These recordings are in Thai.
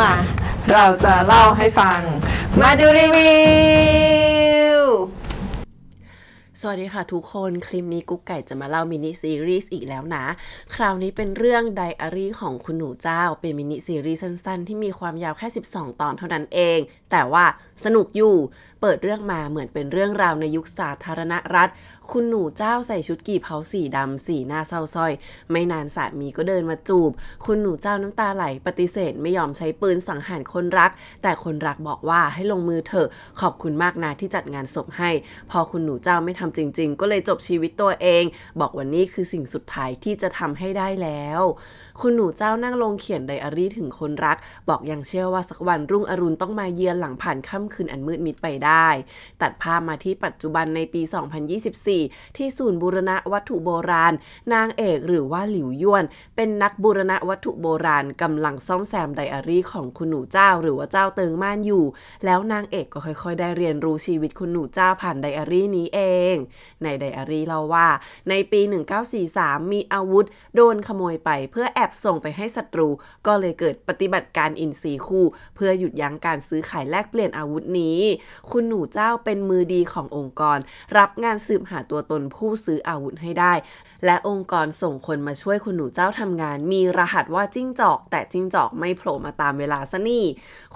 มาเราจะเล่าให้ฟังมาดูรีวิว สวัสดีค่ะทุกคนคลิปนี้กุ๊กไก่จะมาเล่ามินิซีรีส์อีกแล้วนะ คราวนี้เป็นเรื่องไดอารี่ ของคุณหนูเจ้าเป็นมินิซีรีส์สั้น ๆ ที่มีความยาวแค่ 12 ตอนเท่านั้นเอง แต่ว่าสนุกอยู่เปิดเรื่องมาเหมือนเป็นเรื่องราวในยุคสาธารณรัฐ คุณหนูเจ้าใส่ชุดกี่เผาสีดำสีหน้าเศร้าส้อย ไม่นานสามีก็เดินมาจูบ คุณหนูเจ้าน้ำตาไหลปฏิเสธไม่ยอมใช้ปืน สังหารคนรัก แต่คนรักบอกว่าให้ลงมือเถอะ ขอบคุณมากนะที่จัดงานศพให้ พอคุณหนูเจ้าไม่ทำจริงๆ ก็เลยจบชีวิตตัวเอง บอกวันนี้คือสิ่งสุดท้ายที่จะทำให้ได้แล้ว คุณหนูเจ้านั่งลงเขียนไดอารี่ถึงคนรัก บอกยังเชื่อว่าสักวันรุ่งอรุณต้องมาเยือนหลังผ่านค่ำคืนอันมืดมิดไปได้ได้ตัดภาพมาที่ปัจจุบันในปี 2024 ที่ศูนย์บูรณะวัตถุโบราณ นางเอกหรือว่าหลิวย่วน เป็นนักบูรณะวัตถุโบราณกำลังซ่อมแซมไดอารี่ของคุณหนูเจ้าหรือว่าเจ้าเติงม่านอยู่ แล้วนางเอกก็ค่อยๆ ได้เรียนรู้ชีวิตคุณหนูเจ้าผ่านไดอารี่นี้เอง ในไดอารี่เล่าว่าในปี 1943 มีอาวุธโดนขโมยไปเพื่อแอบส่งไปให้ศัตรู ก็เลยเกิดปฏิบัติการอินทรีคู่ เพื่อหยุดยั้งการซื้อขายแลกเปลี่ยนอาวุธนี้ คุณคุณหนูเจ้าเป็นมือดีขององค์กร รับงานสืบหาตัวตนผู้ซื้ออาวุธให้ได้ และองค์กรส่ง คน มาช่วยคุณหนูเจ้าทำงาน มีรหัสว่า จิ้งจอก แต่ จิ้งจอกไม่โผล่มาตามเวลาซะนี่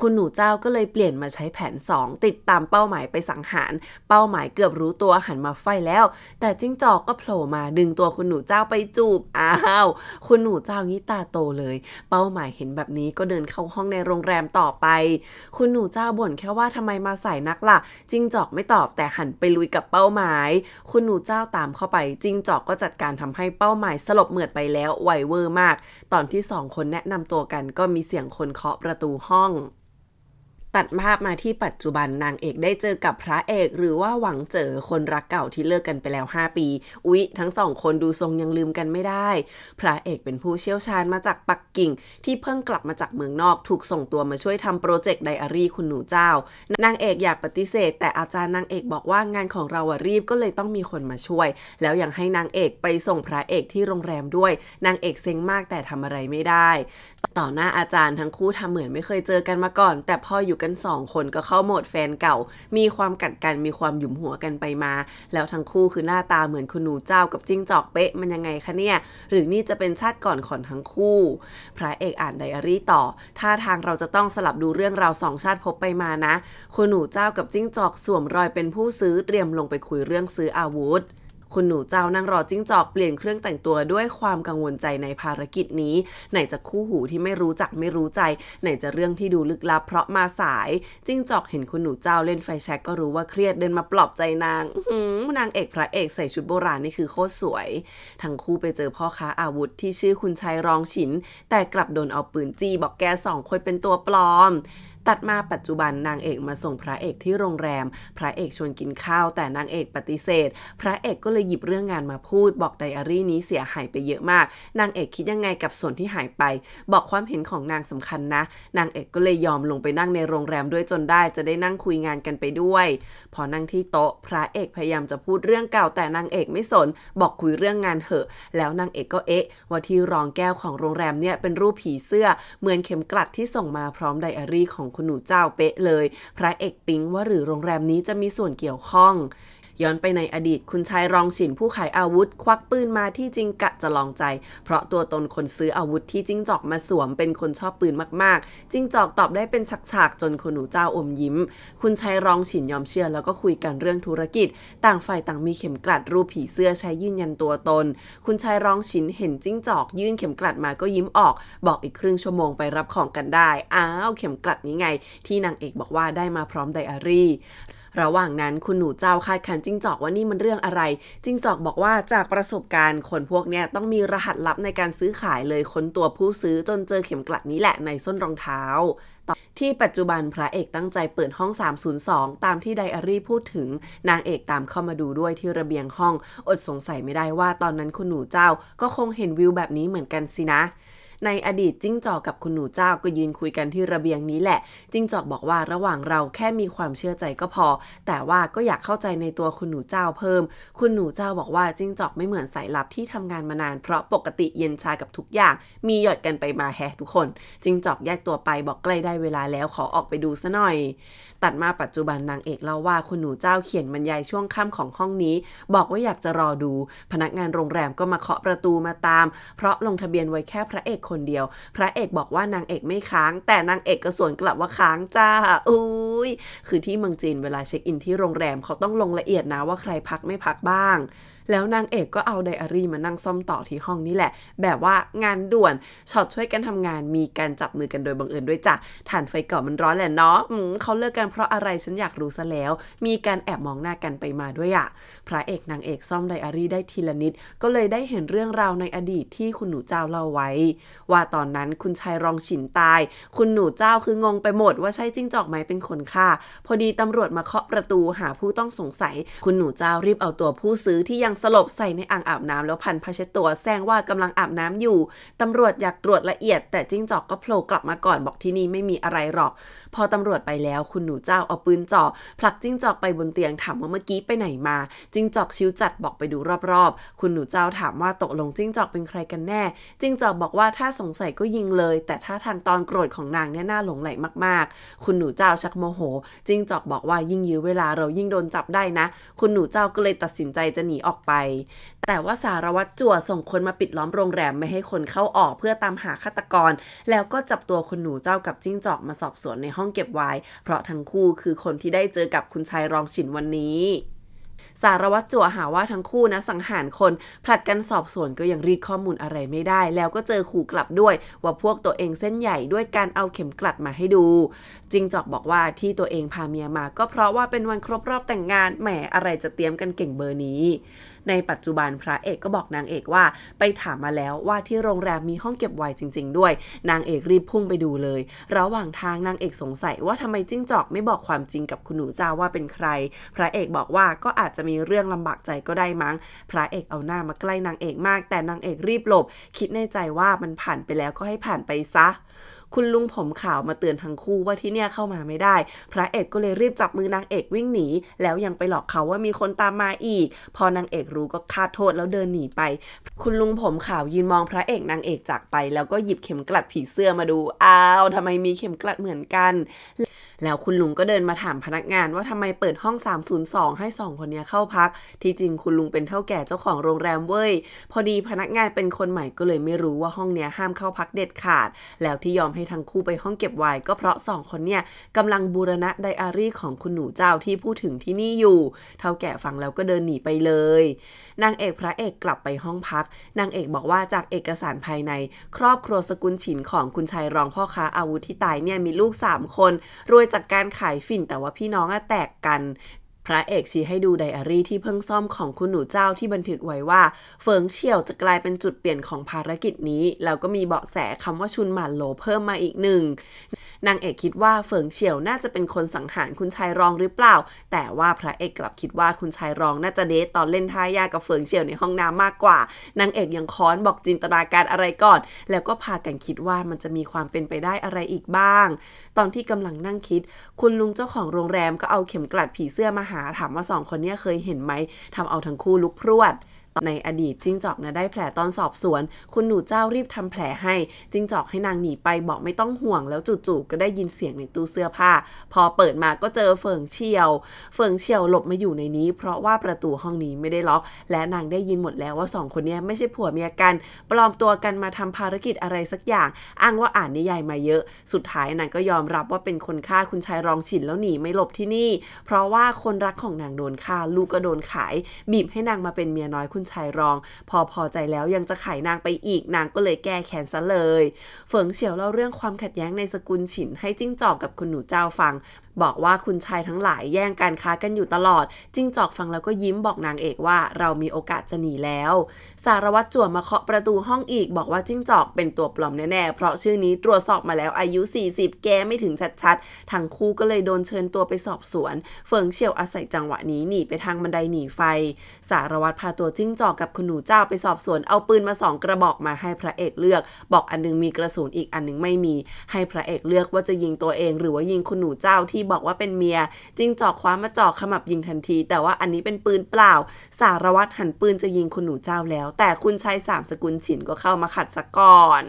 คุณหนู เจ้าก็เลยเปลี่ยนมาใช้แผน2ติดตามเป้าหมายไปสังหาร เป้าหมายเกือบรู้ตัวหันมาไฟแล้ว แต่จิ้งจอกก็โผล่มาดึงตัวคุณหนูเจ้าไปจูบอ้าวคุณหนูเจ้านี้ตาโตเลย เป้าหมายเห็นแบบนี้ก็เดินเข้าห้องในโรงแรมต่อไป คุณหนูเจ้าบ่นแค่ว่าทำไมมาใส่นักล่ะจิงจอกไม่ตอบแต่หันไปลุยกับเป้าหมาย คุณหนูเจ้าตามเข้าไป จิงจอกก็จัดการทำให้เป้าหมายสลบเหมือดไปแล้ว ไวเวอร์มาก ตอนที่สองคนแนะนำตัวกันก็มีเสียงคนเคาะประตูห้องัดภาพมาที่ปัจจุบันนางเอกได้เจอกับพระเอกหรือว่าหวังเจอคนรักเก่าที่เลิกกันไปแล้ว 5 ปี อุ๊ย ทั้งสองคนดูทรงยังลืมกันไม่ได้ พระเอกเป็นผู้เชี่ยวชาญมาจากปักกิ่งที่เพิ่งกลับมาจากเมืองนอกถูกส่งตัวมาช่วยทำโปรเจกต์ไดอารี่คุณหนูเจ้านางเอกอยากปฏิเสธ แต่อาจารย์นางเอกบอกว่างานของเราอะรีบก็เลยต้องมีคนมาช่วย แล้วยังให้นางเอกไปส่งพระเอกที่โรงแรมด้วยนางเอกเซ็งมากแต่ทำอะไรไม่ได้ ต่อหน้าอาจารย์ทั้งคู่ทำเหมือนไม่เคยเจอกันมาก่อน แต่พออยู่กันกันสองคนก็เข้าโหมดแฟนเก่า มีความกัดกัน มีความหยุมหัวกันไปมา แล้วทั้งคู่คือหน้าตาเหมือนคุณหนูเจ้ากับจิ้งจอกเป๊ะมันยังไงคะเนี่ย หรือนี่จะเป็นชาติก่อนของทั้งคู่ พระเอกอ่านไดอารี่ต่อท่าทางเราจะต้องสลับดูเรื่องราวสองชาติพบไปมานะ คุณหนูเจ้ากับจิ้งจอกสวมรอยเป็นผู้ซื้อเตรียมลงไปคุยเรื่องซื้ออาวุธคุณหนูเจ้านั่งรอ จิ้งจอกเปลี่ยนเครื่องแต่งตัวด้วยความกังวลใจในภารกิจนี้ ไหนจะคู่หู ที่ไม่รู้จักไม่รู้ใจ ไหนจะเรื่องที่ดูลึกลับ เพราะมาสาย จิ้งจอกเห็น คุณหนูเจ้าเล่นไฟแช็กก็รู้ว่าเครียดเดินมาปลอบใจนางนางเอกพระเอกใส่ชุดโบราณ นี่คือโคตรสวย ทั้งคู่ไปเจอพ่อค้าอาวุธที่ชื่อคุณชายรองฉินแต่กลับโดนเอาปืนจี้บอกแกสองคนเป็นตัวปลอมตัดมาปัจจุบันนางเอกมาส่งพระเอกที่โรงแรม พระเอกชวนกินข้าว แต่นางเอกปฏิเสธ พระเอกก็เลยหยิบเรื่องงานมาพูด บอกไดอารี่นี้เสียหายไปเยอะมาก นางเอกคิดยังไงกับส่วนที่หายไป บอกความเห็นของนางสำคัญนะ นางเอกก็เลยยอมลงไปนั่งในโรงแรมด้วยจนได้จะได้นั่งคุยงานกันไปด้วย พอนั่งที่โต๊ะ พระเอกพยายามจะพูดเรื่องเก่าแต่นางเอกไม่สนบอกคุยเรื่องงานเหอะแล้วนางเอกก็เอ๊ะว่าที่รองแก้วของโรงแรมเนี่ยเป็นรูปผีเสื้อเหมือนเข็มกลัดที่ส่งมาพร้อมไดอารี่ของคุณหนูเจ้าเป๊ะเลย พระเอกปิ๊งว่าหรือโรงแรมนี้จะมีส่วนเกี่ยวข้องย้อนไปในอดีต คุณชายรองฉินผู้ขายอาวุธ ควักปืนมาที่จริงกะจะลองใจ เพราะตัวตนคนซื้ออาวุธที่จิ้งจอกมาสวมเป็นคนชอบปืนมากๆ จิ้งจอกตอบได้เป็นฉากๆ จนคนหนูเจ้าอมยิ้ม คุณชายรองฉินยอมเชื่อแล้วก็คุยกันเรื่องธุรกิจ ต่างฝ่ายต่างมีเข็มกลัดรูปผีเสื้อใช้ยืนยันตัวตน คุณชายรองฉินเห็นจิ้งจอก ยื่นเข็มกลัดมา ก็ยิ้มออก บอกอีกครึ่งชั่วโมงไปรับของกันได้ อ้าวเข็มกลัดนี้ไง ที่นางเอกบอกว่าได้มาพร้อมไดอารี่ระหว่างนั้นคุณหนูเจ้าคาดคันจิ้งจอกว่านี่มันเรื่องอะไรจิ้งจอกบอกว่าจากประสบการณ์ คนพวกเนี้ยต้องมีรหัสลับในการซื้อขายเลยค้นตัวผู้ซื้อจนเจอเข็มกลัดนี้แหละในส้นรองเท้า ที่ปัจจุบันพระเอกตั้งใจเปิดห้อง 302 ตามที่ไดอารี่พูดถึง นางเอกตามเข้ามาดูด้วยที่ระเบียงห้อง อดสงสัยไม่ได้ว่าตอนนั้นคุณหนูเจ้าก็คงเห็นวิวแบบนี้เหมือนกันสินะในอดีตจิ้งจอก กับคุณหนูเจ้าก็ยืนคุยกันที่ระเบียงนี้แหละ จิ้งจอกบอกว่าระหว่างเราแค่มีความเชื่อใจก็พอ แต่ว่าก็อยากเข้าใจในตัวคุณหนูเจ้าเพิ่ม คุณหนูเจ้าบอกว่า จิ้งจอกไม่เหมือนสายลับที่ทำงานมานานเพราะปกติเย็นชากับทุกอย่าง มีหยอดกันไปมาแฮทุกคนจิ้งจอกแยกตัวไปบอกใกล้ได้เวลาแล้วขอออกไปดูซะหน่อยัดมาปัจจุบันนางเอกเล่าว่าคุณหนูเจ้าเขียนบรรยายช่วงค่ำของห้องนี้ บอกว่าอยากจะรอดู พนักงานโรงแรมก็มาเคาะประตูมาตาม เพราะลงทะเบียนไว้แค่พระเอกคนเดียว พระเอกบอกว่านางเอกไม่ค้าง แต่นางเอกก็สวนกลับว่าค้างจ้าอุ้ยคือที่เมืองจีนเวลาเช็คอินที่โรงแรมเขาต้องลงละเอียดนะว่าใครพักไม่พักบ้างแล้วนางเอกก็เอาไดอารี่มานั่งซ่อมต่อที่ห้องนี่แหละ แบบว่างานด่วนช็อตช่วยกันทำงาน มีการจับมือกันโดยบังเอิญด้วยจ้ะฐานไฟเก่ามันร้อนแหละเนาะเขาเลิกกันเพราะอะไรฉันอยากรู้ซะแล้ว มีการแอบมองหน้ากันไปมาด้วยอะพระเอกนางเอกซ่อมไดอารี่ได้ทีละนิด ก็เลยได้เห็นเรื่องราวในอดีตที่คุณหนูเจ้า เล่าไว้ ว่าตอนนั้นคุณชายรองฉินตาย คุณหนูเจ้าคืองงไปหมดว่าใช่จิ้งจอกไหมเป็นคนฆ่า พอดีตำรวจมาเคาะประตูหาผู้ต้องสงสัย คุณหนูเจ้ารีบเอาตัวผู้ซื้อที่ยังสลบใส่ในอ่างอาบน้ำแล้วพันผ้าเช็ดตัวแซงว่ากำลังอาบน้ำอยู่ตำรวจอยากตรวจละเอียด แต่จิ้งจอกก็โผล่กลับมาก่อนบอกที่นี่ไม่มีอะไรหรอก พอตำรวจไปแล้วคุณหนูเจ้าเอาปืนจ่อผลักจิ้งจอกไปบนเตียงถามว่าเมื่อกี้ไปไหนมาจิ้งจอกชิวจัดบอกไปดูรอบๆคุณหนูเจ้าถามว่าตกลงจิ้งจอกเป็นใครกันแน่จิ้งจอกบอกว่าถ้าสงสัยก็ยิงเลย แต่ถ้าทางตอนโกรธของนางเนี่ยน่าหลงไหลมากๆ คุณหนูเจ้าชักโมโหจิ้งจอกบอกว่ายิ่งยื้อเวลาเรายิ่งโดนจับได้นะ คุณหนูเจ้าก็เลยตัดสินใจจะหนีออกไปแต่ว่าสารวัตรจั่วส่งคนมาปิดล้อมโรงแรมไม่ให้คนเข้าออกเพื่อตามหาฆาตกร แล้วก็จับตัวคนหนูเจ้ากับจิ้งจอกมาสอบสวนในห้องเก็บไว้เพราะทั้งคู่คือคนที่ได้เจอกับคุณชายรองฉินวันนี้ สารวัตรจั่วหาว่าทั้งคู่นะสังหารคนผลัดกันสอบสวนก็ยังรีดข้อมูลอะไรไม่ได้ แล้วก็เจอขู่กลับด้วย ว่าพวกตัวเองเส้นใหญ่ด้วยการเอาเข็มกลัดมาให้ดูจิงจอกบอกว่าที่ตัวเองพาเมียมาก็เพราะว่าเป็นวันครบรอบแต่งงาน แหมอะไรจะเตรียมกันเก่งเบอร์นี้ในปัจจุบันพระเอกก็บอกนางเอกว่าไปถามมาแล้วว่าที่โรงแรมมีห้องเก็บไวน์จริงๆด้วย นางเอกรีบพุ่งไปดูเลย ระหว่างทางนางเอกสงสัยว่าทำไมจิ้งจอกไม่บอกความจริงกับคุณหนูจ้าว่าเป็นใคร พระเอกบอกว่าก็อาจจะมีเรื่องลำบากใจก็ได้มั้ง พระเอกเอาหน้ามาใกล้นางเอกมากแต่นางเอกรีบหลบ คิดในใจว่ามันผ่านไปแล้วก็ให้ผ่านไปซะคุณลุงผมขาวมาเตือนทั้งคู่ว่าที่เนี่ยเข้ามาไม่ได้ พระเอกก็เลยรีบจับมือนางเอกวิ่งหนี แล้วยังไปหลอกเขาว่ามีคนตามมาอีก พอนางเอกรู้ก็คาดโทษแล้วเดินหนีไป คุณลุงผมขาวยืนมองพระเอกนางเอกจากไป แล้วก็หยิบเข็มกลัดผีเสื้อมาดู อ้าวทำไมมีเข็มกลัดเหมือนกัน แล้วคุณลุงก็เดินมาถามพนักงานว่าทำไมเปิดห้อง 302 ให้ 2 คนนี้เข้าพัก ที่จริงคุณลุงเป็นเท่าแก่เจ้าของโรงแรมเว้ย พอดีพนักงานเป็นคนใหม่ก็เลยไม่รู้ว่าห้องเนี้ยห้ามเข้าพักเด็ดขาด แล้วที่ยอมให้ทั้งคู่ไปห้องเก็บไว์ก็เพราะสองคนเนี่ยกำลังบูรณะไดอารี่ของคุณหนูเจ้าที่พูดถึงที่นี่อยู่เท่าแก่ฟังแล้วก็เดินหนีไปเลยนางเอกพระเอกกลับไปห้องพักนางเอกบอกว่าจากเอกสารภายใน ครอบครัวสกุลฉินของคุณชายรองพ่อค้าอาวุธที่ตายเนี่ยมีลูก3คนรวยจากการขายฝิ่นแต่ว่าพี่น้องอะแตกกันพระเอกชี้ให้ดูไดอารี่ที่เพิ่งซ่อมของคุณหนูเจ้าที่บันทึกไว้ว่า เฟิงเฉียวจะกลายเป็นจุดเปลี่ยนของภารกิจนี้ แล้วก็มีเบาะแสคำว่าชุนหมานโลเพิ่มมาอีกหนึ่งนางเอกคิดว่าเฟิงเฉียวน่าจะเป็นคนสังหารคุณชายรองหรือเปล่า แต่ว่าพระเอกกลับคิดว่าคุณชายรองน่าจะเดทตอนเล่นท่ายากับเฟิงเฉียวในห้องน้ำมากกว่านางเอกยังค้อนบอกจินตนาการอะไรก่อน แล้วก็พากันคิดว่ามันจะมีความเป็นไปได้อะไรอีกบ้าง ตอนที่กำลังนั่งคิด คุณลุงเจ้าของโรงแรมก็เอาเข็มกลัดผีเสื้อมาหาหาถามว่าสองคนนี้เคยเห็นไหมทำเอาทั้งคู่ลุกพรวดในอดีตจิ้งจอกนะได้แผลตอนสอบสวน คุณหนูเจ้ารีบทำแผลให้จิ้งจอกให้นางหนีไปบอกไม่ต้องห่วง แล้วจู่ๆก็ได้ยินเสียงในตู้เสื้อผ้า พอเปิดมาก็เจอเฟิงเชียวเฟิงเชียวหลบมาอยู่ในนี้ เพราะว่าประตูห้องนี้ไม่ได้ล็อกและนางได้ยินหมดแล้วว่าสองคนนี้ไม่ใช่ผัวเมียกัน ปลอมตัวกันมาทำภารกิจอะไรสักอย่าง อ้างว่าอ่านนิยายมาเยอะ สุดท้ายนางก็ยอมรับว่าเป็นคนฆ่าคุณชายรองฉินแล้วหนีไม่หลบที่นี่ เพราะว่าคนรักของนางโดนฆ่าลูกก็โดนขาย บีบให้นางมาเป็นเมียน้อยคุณชายรองพอพอใจแล้วยังจะขายนางไปอีกนางก็เลยแก้แค้นซะเลยเฟิงเฉียวเล่าเรื่องความขัดแย้งในสกุลฉิน ให้จิ้งจอกกับคุณหนูเจ้าฟังบอกว่าคุณชายทั้งหลายแย่งการค้ากันอยู่ตลอด จิ้งจอกฟังแล้วก็ยิ้มบอกนางเอกว่าเรามีโอกาสจะหนีแล้ว สารวัตรจั่วมาเคาะประตูห้องอีกบอกว่าจิ้งจอกเป็นตัวปลอมแน่ๆ เพราะชื่อนี้ตรวจสอบมาแล้วอายุ 40 แกไม่ถึงชัดๆ ทั้งคู่ก็เลยโดนเชิญตัวไปสอบสวน เฟิงเฉียวอาศัยจังหวะนี้หนีไปทางบันไดหนีไฟ สารวัตรพาตัวจิ้งจอกกับคุณหนูเจ้าไปสอบสวน เอาปืนมาสองกระบอกมาให้พระเอกเลือก บอกอันนึงมีกระสุนอีกอันนึงไม่มี ให้พระเอกเลือกว่าจะยิงตัวเอง หรือว่ายิงคุณหนูเจ้าที่บอกว่าเป็นเมียจึงจอกคว้ามาจอกขมับยิงทันที แต่ว่าอันนี้เป็นปืนเปล่า สารวัตรหันปืนจะยิงคุณหนูเจ้าแล้ว แต่คุณชายสามสกุลฉินก็เข้ามาขัดซะก่อน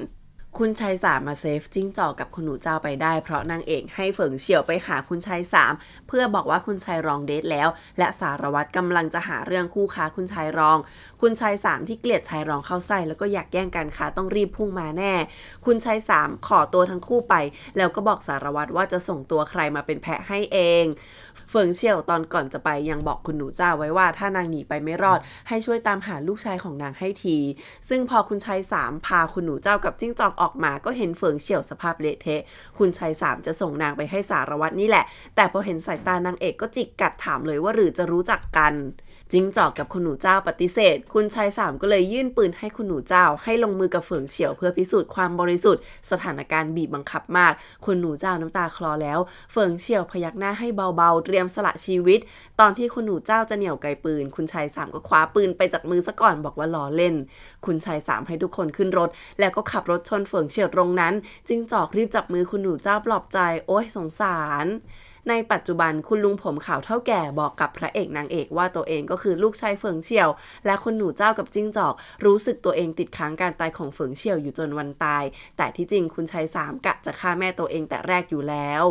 คุณชายสามมาเซฟจิ้งจอกกับคุณหนูเจ้าไปได้เพราะนางเอกให้เฝิงเฉียวไปหาคุณชายสามเพื่อบอกว่าคุณชายรองเดทแล้ว และสารวัตรกำลังจะหาเรื่องคู่ค้า คุณชายรอง คุณชายสามที่เกลียดชายรองเข้าใส่แล้วก็อยากแย่งกันค้าต้องรีบพุ่งมาแน่ คุณชายสามขอตัวทั้งคู่ไป แล้วก็บอกสารวัตรว่าจะส่งตัวใครมาเป็นแพะให้เองเฟิงเฉียวตอนก่อนจะไปยังบอกคุณหนูเจ้าไว้ว่าถ้านางหนีไปไม่รอด ให้ช่วยตามหาลูกชายของนางให้ที ซึ่งพอคุณชายสามพาคุณหนูเจ้ากับจิ้งจอกออกออกมาก็เห็นเฟิงเฉียวสภาพเละเทะ คุณชายสามจะส่งนางไปให้สารวัตรนี่แหละ แต่พอเห็นสายตานางเอกก็จิกกัดถามเลยว่าหรือจะรู้จักกันจิงจอกกับคุณหนูเจ้าปฏิเสธ คุณชายสามก็เลยยื่นปืนให้คุณหนูเจ้า ให้ลงมือกับเฟิงเฉียวเพื่อพิสูจน์ความบริสุทธิ์สถานการณ์บีบบังคับมาก คุณหนูเจ้าน้ำตาคลอแล้ว เฟิงเฉียวพยักหน้าให้เบาๆ เตรียมสละชีวิต ตอนที่คุณหนูเจ้าจะเหนี่ยวไกปืน คุณชายสามก็คว้าปืนไปจากมือซะก่อนบอกว่าล้อเล่นคุณชายสามให้ทุกคนขึ้นรถ แล้วก็ขับรถชนเฟิงเฉียวตรงนั้นจิงจอกรีบจับมือคุณหนูเจ้าปลอบใจ โอ้ยสงสารในปัจจุบันคุณลุงผมขาวเท่าแก่บอกกับพระเอกนางเอกว่าตัวเองก็คือลูกชายเฟิงเฉียว และคุณหนูเจ้ากับจิ้งจอก รู้สึกตัวเองติดค้างการตายของเฟิงเฉียวอยู่จนวันตาย แต่ที่จริงคุณชายสามกะจะฆ่าแม่ตัวเองแต่แรกอยู่แล้ว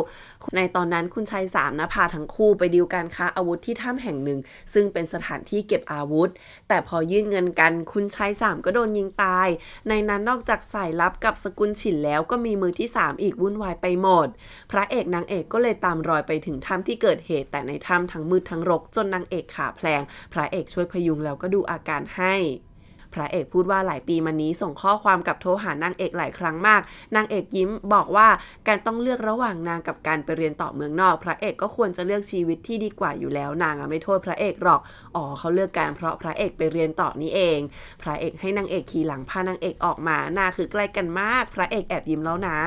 ในตอนนั้นคุณชายสามนะพาทั้งคู่ไปดีลการค้าอาวุธที่ถ้ำแห่งหนึ่ง ซึ่งเป็นสถานที่เก็บอาวุธ แต่พอยื่นเงินกันคุณชายสามก็โดนยิงตายในนั้นนอกจากสายลับกับสกุลฉินแล้วก็มีมือที่3อีกวุ่นวายไปหมดพระเอกนางเอกก็เลยตามรอยไปถึงถ้ำที่เกิดเหตุแต่ในถ้ำทั้งมืดทั้งรกจนนางเอกขาแพลงพระเอกช่วยพยุงแล้วก็ดูอาการให้ พระเอกพูดว่าหลายปีมานี้ส่งข้อความกับโทรหานางเอกหลายครั้งมากนางเอกยิ้มบอกว่าการต้องเลือกระหว่างนางกับการไปเรียนต่อเมืองนอก พระเอกก็ควรจะเลือกชีวิตที่ดีกว่าอยู่แล้ว นางไม่โทษพระเอกหรอกอ๋อเขาเลือกการเพราะพระเอกไปเรียนต่อนี้เอง พระเอกให้นางเอกขี่หลังพานางเอกออกมาหน้าคือใกล้กันมาก พระเอกแอบยิ้มแล้วนะ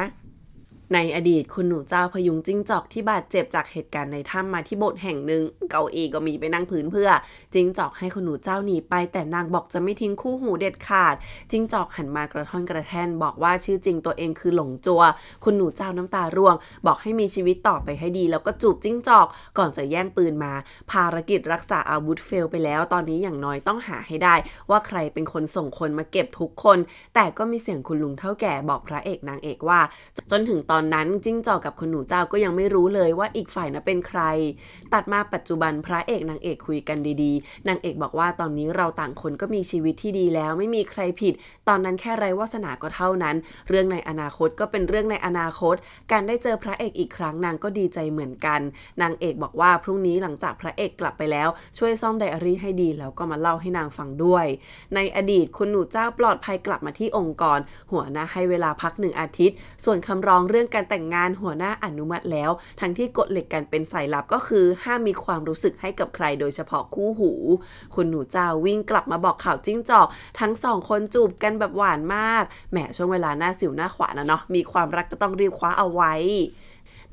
ในอดีตคุณหนูเจ้าพยุงจิ้งจอก ที่บาดเจ็บจากเหตุการณ์ในถ้ำมาที่โบสถ์แห่งหนึ่ง เกาอีก็มีไปนั่งพื้นเพื่อจิ้งจอกให้คุณหนูเจ้าหนีไป แต่นางบอกจะไม่ทิ้งคู่หูเด็ดขาดจิ้งจอกหันมากระท่อนกระแท่นบอกว่าชื่อจริงตัวเองคือหลงจัว คุณหนูเจ้าน้ำตาร่วง บอกให้มีชีวิตต่อไปให้ดี แล้วก็จูบจิ้งจอก ก่อนจะแย่งปืนมา ภารกิจรักษาอาวุธเฟลไปแล้วตอนนี้อย่างน้อยต้องหาให้ได้ว่าใครเป็นคนส่งคนมาเก็บทุกคน แต่ก็มีเสียงคุณลุงเท่าแก่ บอกพระเอกนางเอกว่าจนถึงตอนอนนั้นจิ้งจอกกับคุณหนูเจ้าก็ยังไม่รู้เลยว่าอีกฝ่ายนะเป็นใคร ตัดมาปัจจุบันพระเอกนางเอกคุยกันดีๆนางเอกบอกว่าตอนนี้เราต่างคนก็มีชีวิตที่ดีแล้ว ไม่มีใครผิด ตอนนั้นแค่ไรวาสนาก็เท่านั้น เรื่องในอนาคตก็เป็นเรื่องในอนาคต การได้เจอพระเอกอีกครั้งนางก็ดีใจเหมือนกัน นางเอกบอกว่าพรุ่งนี้หลังจากพระเอกกลับไปแล้ว ช่วยซ่อมไดอารี่ให้ดี แล้วก็มาเล่าให้นางฟังด้วย ในอดีตคุณหนูเจ้าปลอดภัยกลับมาที่องค์กร หัวหน้าให้เวลาพักหนึ่งอาทิตย์ ส่วนคำร้องเรื่องการแต่งงานหัวหน้าอนุมัติแล้ว ทั้งที่กฎเหล็กการเป็นสายลับก็คือห้ามมีความรู้สึกให้กับใครโดยเฉพาะคู่หู คุณหนูเจ้าวิ่งกลับมาบอกข่าวจิ้งจอก ทั้งสองคนจูบกันแบบหวานมากแหมช่วงเวลาหน้าสิวหน้าขวานะเนาะมีความรักก็ต้องรีบคว้าเอาไว้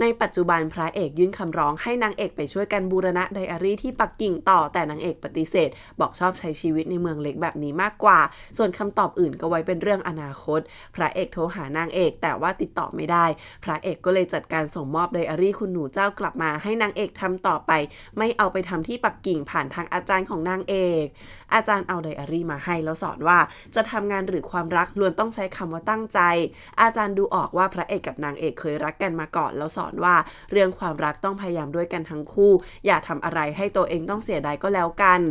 ในปัจจุบันพระเอกยื่นคำร้องให้นางเอกไปช่วยกันบูรณะไดอารี่ที่ปักกิ่งต่อแต่นางเอกปฏิเสธบอกชอบใช้ชีวิตในเมืองเล็กแบบนี้มากกว่า ส่วนคำตอบอื่นก็ไว้เป็นเรื่องอนาคตพระเอกโทรหานางเอกแต่ว่าติดต่อไม่ได้ พระเอกก็เลยจัดการส่งมอบไดอารี่คุณหนูเจ้ากลับมาให้นางเอกทำต่อไป ไม่เอาไปทำที่ปักกิ่งผ่านทางอาจารย์ของนางเอก อาจารย์เอาไดอารี่มาให้แล้วสอนว่า จะทำงานหรือความรักล้วนต้องใช้คำว่าตั้งใจ อาจารย์ดูออกว่าพระเอกกับนางเอกเคยรักกันมาก่อนแล้วสอนอนว่าเรื่องความรักต้องพยายามด้วยกันทั้งคู่ อย่าทำอะไรให้ตัวเองต้องเสียดายก็แล้วกัน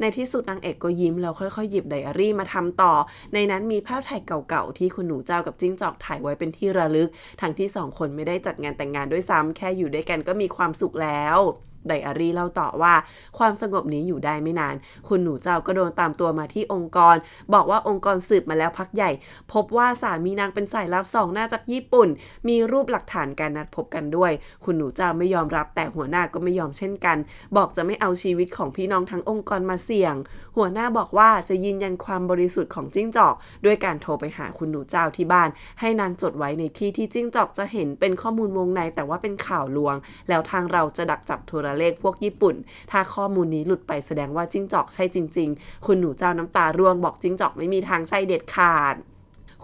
ในที่สุดนางเอกก็ยิ้มแล้วค่อย ๆหยิบไดอารี่มาทำต่อ ในนั้นมีภาพถ่ายเก่าๆที่คุณหนูเจ้ากับจิ้งจอกถ่ายไว้เป็นที่ระลึก ทั้งที่สองคนไม่ได้จัดงานแต่งงานด้วยซ้ำแค่อยู่ด้วยกันก็มีความสุขแล้วไดอารี่เล่าต่อว่า ความสงบนี้อยู่ได้ไม่นาน คุณหนูเจ้าก็โดนตามตัวมาที่องค์กร บอกว่าองค์กรสืบมาแล้วพักใหญ่ พบว่าสามีนางเป็นสายลับสองหน้าจากญี่ปุ่น มีรูปหลักฐานการนัดพบกันด้วย คุณหนูเจ้าไม่ยอมรับแต่หัวหน้าก็ไม่ยอมเช่นกัน บอกจะไม่เอาชีวิตของพี่น้องทั้งองค์กรมาเสี่ยง หัวหน้าบอกว่าจะยืนยันความบริสุทธิ์ของจิ้งจอกด้วยการโทรไปหาคุณหนูเจ้าที่บ้าน ให้นางจดไว้ในที่ที่จิ้งจอกจะเห็นเป็นข้อมูลวงใน แต่ว่าเป็นข่าวลวง แล้วทางเราจะดักจับโทรเลขพวกญี่ปุ่น ถ้าข้อมูลนี้หลุดไปแสดงว่าจิ้งจอกใช่จริง ๆ คุณหนูเจ้าน้ำตาร่วงบอกจิ้งจอกไม่มีทางใช่เด็ดขาด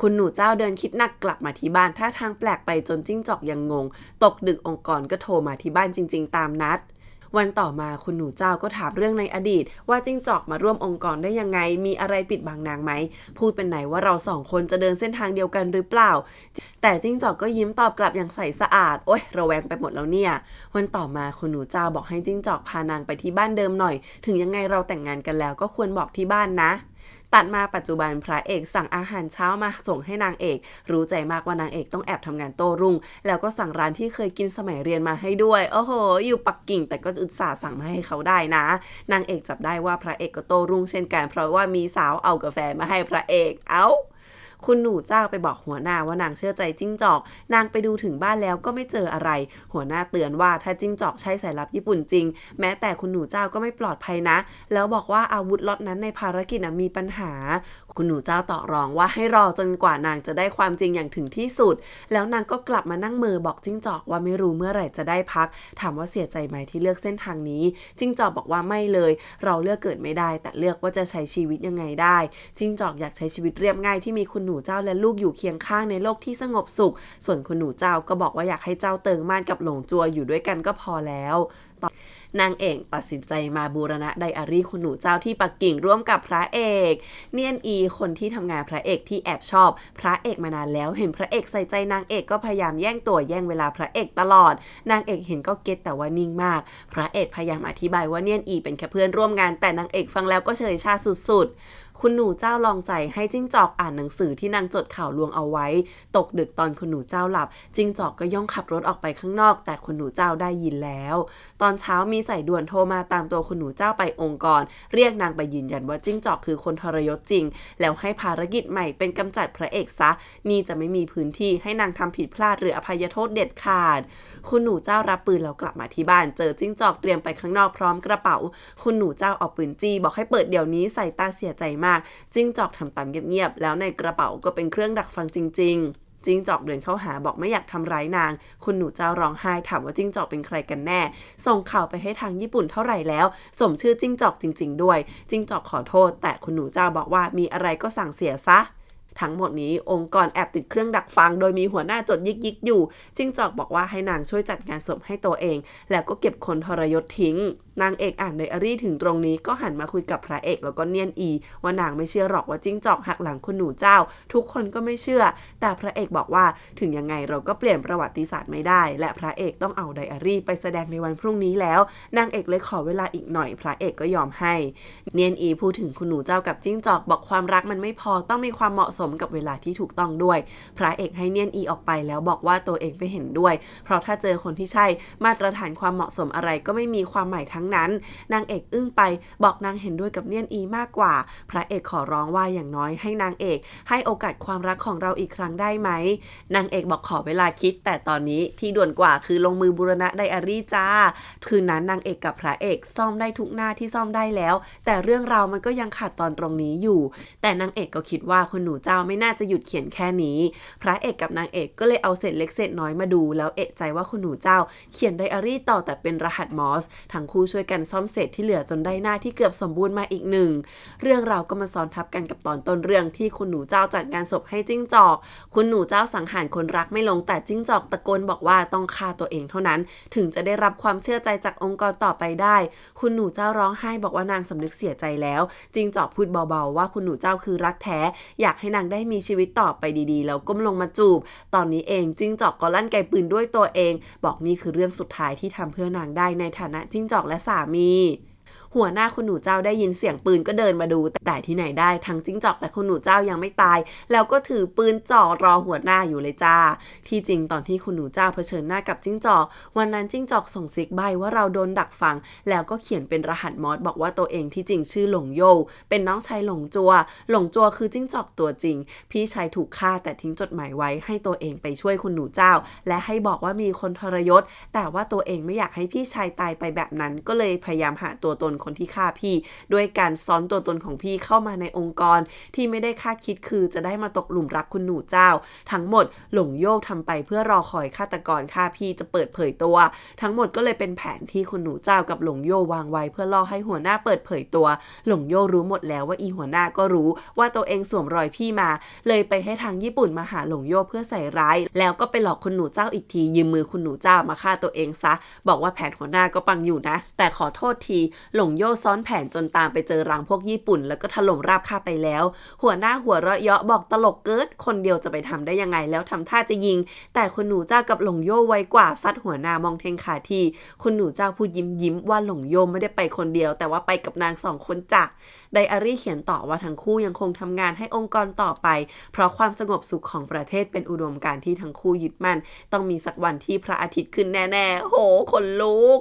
คุณหนูเจ้าเดินคิดหนักกลับมาที่บ้านท่าทางแปลกไปจนจิ้งจอกยังงง ตกดึกองค์กรก็โทรมาที่บ้านจริง ๆ ตามนัดวันต่อมาคุณหนูเจ้าก็ถามเรื่องในอดีต ว่าจิ้งจอกมาร่วมองค์กรได้ยังไงมีอะไรปิดบังนางไหมพูดเป็นไหน ว่าเราสองคนจะเดินเส้นทางเดียวกันหรือเปล่า แต่จิ้งจอกก็ยิ้มตอบกลับอย่างใสสะอาดโอ้ยระแวงไปหมดแล้วเนี่ย วันต่อมาคุณหนูเจ้าบอกให้จิ้งจอกพานางไปที่บ้านเดิมหน่อย ถึงยังไงเราแต่งงานกันแล้ว ก็ควรบอกที่บ้านนะตัดมาปัจจุบันพระเอกสั่งอาหารเช้ามาส่งให้นางเอก รู้ใจมากว่านางเอกต้องแอบทำงานโตรุ่ง แล้วก็สั่งร้านที่เคยกินสมัยเรียนมาให้ด้วยโอ้โหอยู่ปักกิ่งแต่ก็อุตส่าห์สั่งมาให้เขาได้นะนางเอกจับได้ว่าพระเอกก็โตรุ่งเช่นกันเพราะว่ามีสาวเอากาแฟมาให้พระเอกเอา้าคุณหนูจ้างไปบอกหัวหน้า ว่านางเชื่อใจจิ้งจอก นางไปดูถึงบ้านแล้วก็ไม่เจออะไร หัวหน้าเตือนว่าถ้าจิ้งจอกใช้สายลับญี่ปุ่นจริง แม้แต่คุณหนูเจ้าก็ไม่ปลอดภัยนะ แล้วบอกว่าอาวุธล็อตนั้นในภารกิจมีปัญหาคุณหนูเจ้าต่อรองว่าให้รอจนกว่านางจะได้ความจริงอย่างถึงที่สุด แล้วนางก็กลับมานั่งมือบอกจิ้งจอกว่าไม่รู้เมื่อไหร่จะได้พัก ถามว่าเสียใจไหมที่เลือกเส้นทางนี้ จิ้งจอกบอกว่าไม่เลย เราเลือกเกิดไม่ได้แต่เลือกว่าจะใช้ชีวิตยังไงได้ จิ้งจอกอยากใช้ชีวิตเรียบง่ายที่มีคุณหนูเจ้าและลูกอยู่เคียงข้างในโลกที่สงบสุข ส่วนคุณหนูเจ้าก็บอกว่าอยากให้เจ้าเติงม่านกับหลงจัวอยู่ด้วยกันก็พอแล้วตอนนางเอกตัดสินใจมาบูรณะไดอารี่คุณหนูเจ้าที่ปักกิ่งร่วมกับพระเอก เนียนอีคนที่ทำงานพระเอกที่แอบชอบพระเอกมานานแล้วเห็นพระเอกใส่ใจนางเอกก็พยายามแย่งตัวแย่งเวลาพระเอกตลอด นางเอกเห็นก็เก็ตแต่ว่านิ่งมาก พระเอกพยายามอธิบายว่าเนียนอีเป็นแค่เพื่อนร่วมงานแต่นางเอกฟังแล้วก็เฉยชาสุดๆคุณหนูเจ้าลองใจให้จิ้งจอกอ่านหนังสือที่นางจดข่าวลวงเอาไว้ ตกดึกตอนคุณหนูเจ้าหลับจิ้งจอกก็ย่องขับรถออกไปข้างนอกแต่คุณหนูเจ้าได้ยินแล้ว ตอนเช้ามีสายด่วนโทรมาตามตัวคุณหนูเจ้าไปองค์กร เรียกนางไปยืนยันว่าจิ้งจอกคือคนทรยศจริง แล้วให้ภารกิจใหม่เป็นกำจัดพระเอกซะ นี่จะไม่มีพื้นที่ให้นางทำผิดพลาดหรืออภัยโทษเด็ดขาด คุณหนูเจ้ารับปืนแล้วกลับมาที่บ้าน เจอจิ้งจอกเตรียมไปข้างนอกพร้อมกระเป๋า คุณหนูเจ้าออกปืนจี้บอกให้เปิดเดี๋ยวนี้ใส่ตาเสียใจมากากจิ้งจอกทำตามเงียบๆ แล้วในกระเป๋าก็เป็นเครื่องดักฟังจริงๆ จิ้งจอกเดินเข้าหาบอกไม่อยากทำร้ายนาง คุณหนูเจ้าร้องไห้ถามว่าจิ้งจอกเป็นใครกันแน่ ส่งข่าวไปให้ทางญี่ปุ่นเท่าไหร่แล้ว สมชื่อจิ้งจอกจริงๆ ด้วยจิ้งจอกขอโทษ แต่คุณหนูเจ้าบอกว่ามีอะไรก็สั่งเสียซะ ทั้งหมดนี้องค์กรแอบติดเครื่องดักฟัง โดยมีหัวหน้าจดยิกยิกอยู่จิ้งจอกบอกว่าให้นางช่วยจัดงานศพให้ตัวเอง แล้วก็เก็บคนทรยศทิ้งนางเอกอ่านไดอารี่ถึงตรงนี้ก็หันมาคุยกับพระเอกแล้วก็เนียนอีว่านางไม่เชื่อหรอกว่าจิ้งจอกหักหลังคุณหนูเจ้าทุกคนก็ไม่เชื่อ แต่พระเอกบอกว่าถึงยังไงเราก็เปลี่ยนประวัติศาสตร์ไม่ได้ และพระเอกต้องเอาไดอารี่ไปแสดงในวันพรุ่งนี้แล้ว นางเอกเลยขอเวลาอีกหน่อยพระเอกก็ยอมให้เนียนอีพูดถึงคุณหนูเจ้ากับจิ้งจอกบอกความรักมันไม่พอต้องมีความเหมาะสมกับเวลาที่ถูกต้องด้วย พระเอกให้เนียนอีออกไปแล้วบอกว่าตัวเองไม่เห็นด้วย เพราะถ้าเจอคนที่ใช่ มาตรฐานความเหมาะสมอะไรก็ไม่มีความหมายทั้งทั้งนั้นนางเอกอึ้งไปบอกนางเห็นด้วยกับเนียนอีมากกว่า พระเอกขอร้องว่าอย่างน้อยให้นางเอก ให้โอกาสความรักของเราอีกครั้งได้ไหม นางเอกบอกขอเวลาคิด แต่ตอนนี้ที่ด่วนกว่าคือลงมือบูรณะไดอารี่จ้า คืนนั้นนางเอกกับพระเอกซ่อมได้ทุกหน้าที่ซ่อมได้แล้ว แต่เรื่องราวมันก็ยังขาดตอนตรงนี้อยู่ แต่นางเอกก็คิดว่าคุณหนูเจ้าไม่น่าจะหยุดเขียนแค่นี้ พระเอกกับนางเอกก็เลยเอาเศษเล็กเศษน้อยมาดู แล้วเอกใจว่าคุณหนูเจ้า เขียนไดอารี่ต่อแต่เป็นรหัสมอสทั้งคู่ช่วยกันซ่อมเศษที่เหลือจนได้หน้าที่เกือบสมบูรณ์มาอีกหนึ่งเรื่องราวก็มาซ้อนทับกันกับตอนต้นเรื่องที่คุณหนูเจ้าจัดงานศพให้จิ้งจอก คุณหนูเจ้าสังหารคนรักไม่ลงแต่จิ้งจอกตะโกนบอกว่าต้องฆ่าตัวเองเท่านั้น ถึงจะได้รับความเชื่อใจจากองค์กรต่อไปได้ คุณหนูเจ้าร้องไห้บอกว่านางสำนึกเสียใจแล้วจิ้งจอกพูดเบาๆว่าคุณหนูเจ้าคือรักแท้ อยากให้นางได้มีชีวิตต่อไปดีๆแล้วก้มลงมาจูบ ตอนนี้เองจิ้งจอกก็ลั่นไกปืนด้วยตัวเอง บอกนี่คือเรื่องสุดท้ายที่ทำเพื่อนางได้ในฐานะจิ้งจอกและสามีหัวหน้าคุณหนูเจ้าได้ยินเสียงปืนก็เดินมาดูแต่ที่ไหนได้ทั้งจิ้งจอกแต่คุณหนูเจ้ายังไม่ตาย แล้วก็ถือปืนจ่อรอหัวหน้าอยู่เลยจ้าที่จริงตอนที่คุณหนูเจ้าเผชิญหน้ากับจิ้งจอก วันนั้นจิ้งจอกส่งซิกใบว่าเราโดนดักฟัง แล้วก็เขียนเป็นรหัสมอสบอกว่าตัวเองที่จริงชื่อหลงโยเป็นน้องชายหลงจัวหลงจัวคือจิ้งจอกตัวจริง พี่ชายถูกฆ่าแต่ทิ้งจดหมายไว้ให้ตัวเองไปช่วยคุณหนูเจ้า และให้บอกว่ามีคนทรยศแต่ว่าตัวเองไม่อยากให้พี่ชายตายไปแบบนั้น ก็เลยพยายามหาตัวตนคนที่ฆ่าพี่ ด้วยการซ้อนตัวตนของพี่เข้ามาในองค์กร ที่ไม่ได้คาดคิดคือจะได้มาตกหลุมรักคุณหนูเจ้า ทั้งหมดหลงโยกทำไปเพื่อรอคอยฆาตกรฆ่าพี่จะเปิดเผยตัวทั้งหมดก็เลยเป็นแผนที่คุณหนูเจ้ากับหลงโยวางไว้เพื่อล่อให้หัวหน้าเปิดเผยตัว หลงโยรู้หมดแล้วว่าอีหัวหน้าก็รู้ ว่าตัวเองสวมรอยพี่มา เลยไปให้ทางญี่ปุ่นมาหาหลงโยเพื่อใส่ร้าย แล้วก็ไปหลอกคุณหนูเจ้าอีกที ยืมมือคุณหนูเจ้ามาฆ่าตัวเองซะบอกว่าแผนหัวหน้าก็ปังอยู่นะ แต่ขอโทษทีหลงงโยซ้อนแผนจนตามไปเจอรังพวกญี่ปุ่น แล้วก็ถล่มราบคาไปแล้ว หัวหน้าหัวเราะเยาะบอกตลกเกิดคนเดียวจะไปทำได้ยังไงแล้วทำท่าจะยิง แต่คนหนูเจ้ากับหลงโยไวกว่าซัดหัวหน้ามองเทงขาทีคนหนูเจ้าพูดยิ้มยิ้มว่าหลงโยไม่ได้ไปคนเดียว แต่ว่าไปกับนางสองคนจ้ะไดอารี่เขียนต่อว่าทั้งคู่ยังคงทำงานให้องค์กรต่อไป เพราะความสงบสุขของประเทศเป็นอุดมการที่ทั้งคู่ยึดมั่น ต้องมีสักวันที่พระอาทิตย์ขึ้นแน่ๆ โห คนลุก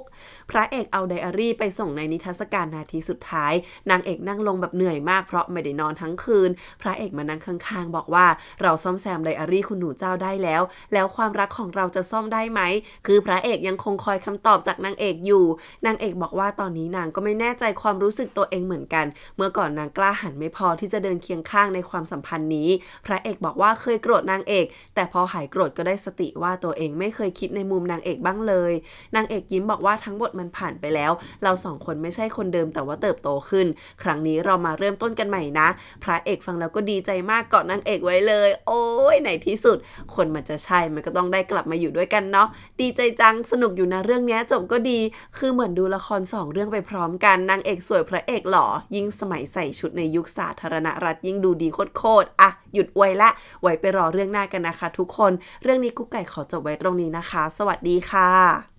พระเอกเอาไดอารี่ไปส่งในนิทรรศการนาทีสุดท้าย นางเอกนั่งลงแบบเหนื่อยมากเพราะไม่ได้นอนทั้งคืน พระเอกมานั่งข้างๆ บอกว่า เราซ่อมแซมไดอารี่คุณหนูเจ้าได้แล้ว แล้วความรักของเราจะซ่อมได้ไหมคือพระเอกยังคงคอยคำตอบจากนางเอกอยู่นางเอกบอกว่าตอนนี้นางก็ไม่แน่ใจความรู้สึกตัวเองเหมือนกันเมื่อก่อนนางกล้าหันไม่พอที่จะเดินเคียงข้างในความสัมพันธ์นี้ พระเอกบอกว่าเคยโกรธนางเอก แต่พอหายโกรธก็ได้สติว่าตัวเองไม่เคยคิดในมุมนางเอกบ้างเลย นางเอกยิ้มบอกว่าทั้งหมดมันผ่านไปแล้ว เราสองคนไม่ใช่คนเดิมแต่ว่าเติบโตขึ้น ครั้งนี้เรามาเริ่มต้นกันใหม่นะ พระเอกฟังแล้วก็ดีใจมากกอดนางเอกไว้เลย โอ้ยไหนที่สุด คนมันจะใช่ มันก็ต้องได้กลับมาอยู่ด้วยกันเนาะ ดีใจจัง สนุกอยู่นะเรื่องนี้จบก็ดี คือเหมือนดูละครสองเรื่องไปพร้อมกัน นางเอกสวยพระเอกหล่อยิ่งสมมัยใส่ชุดในยุคสาธารณรัฐยิ่งดูดีโคตรๆอ่ะ หยุดอวยละ ไว้ไปรอเรื่องหน้ากันนะคะทุกคน เรื่องนี้กุ๊กไก่ขอจบไว้ตรงนี้นะคะ สวัสดีค่ะ